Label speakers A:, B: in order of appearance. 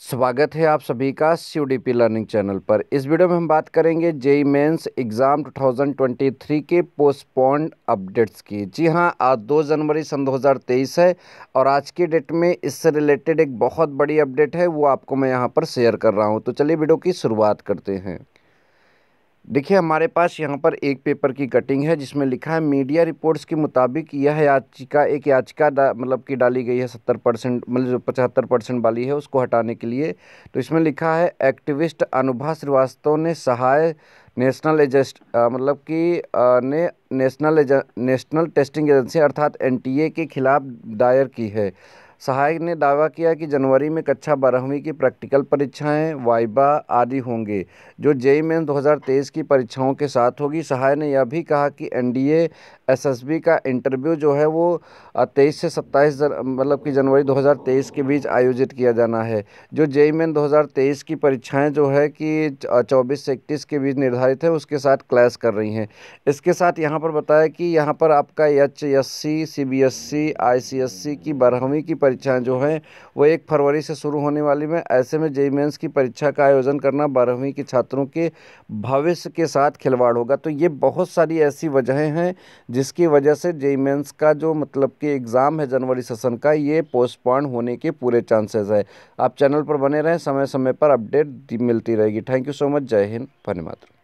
A: स्वागत है आप सभी का C D P learning channel पर इस वीडियो में हम बात करेंगे जेई मेन्स एग्ज़ाम 2023 के पोस्टपोन्ड अपडेट्स की जी हां आज 2 जनवरी सन 2023 है और आज की डेट में इससे रिलेटेड एक बहुत बड़ी अपडेट है वो आपको मैं यहां पर शेयर कर रहा हूं तो चलिए वीडियो की शुरुआत करते हैं देखिए हमारे पास यहाँ पर एक पेपर की कटिंग है जिसमें लिखा है मीडिया रिपोर्ट्स के मुताबिक यह याचिका एक याचिका मतलब कि डाली गई है सत्तर परसेंट मतलब जो पचहत्तर परसेंट वाली है उसको हटाने के लिए तो इसमें लिखा है एक्टिविस्ट अनुभा श्रीवास्तव ने सहाय नेशनल एजेस्ट मतलब कि ने नेशनल नेशनल टेस्टिंग एजेंसी अर्थात एन के खिलाफ दायर की है सहायक ने दावा किया कि जनवरी में कक्षा बारहवीं की प्रैक्टिकल परीक्षाएं वाइबा आदि होंगे जो जेई मेन 2023 की परीक्षाओं के साथ होगी सहाय ने यह भी कहा कि एनडीए एसएसबी का इंटरव्यू जो है वो 23 से 27 मतलब कि जनवरी 2023 के बीच आयोजित किया जाना है जो जेई मेन 2023 की परीक्षाएँ जो है कि चौबीस से इकतीस के बीच निर्धारित है उसके साथ क्लैश कर रही हैं इसके साथ यहाँ पर बताया कि यहाँ पर आपका H S C C B S C I C S C की बारहवीं की परीक्षाएं जो हैं वो एक फरवरी से शुरू होने वाली में ऐसे में जेई मेन्स की परीक्षा का आयोजन करना बारहवीं के छात्रों के भविष्य के साथ खिलवाड़ होगा तो ये बहुत सारी ऐसी वजहें हैं जिसकी वजह से जेई मेन्स का जो मतलब कि एग्ज़ाम है जनवरी सेशन का ये पोस्टपोन होने के पूरे चांसेज़ है आप चैनल पर बने रहें समय समय पर अपडेट मिलती रहेगी थैंक यू सो मच जय हिंद धन्यवाद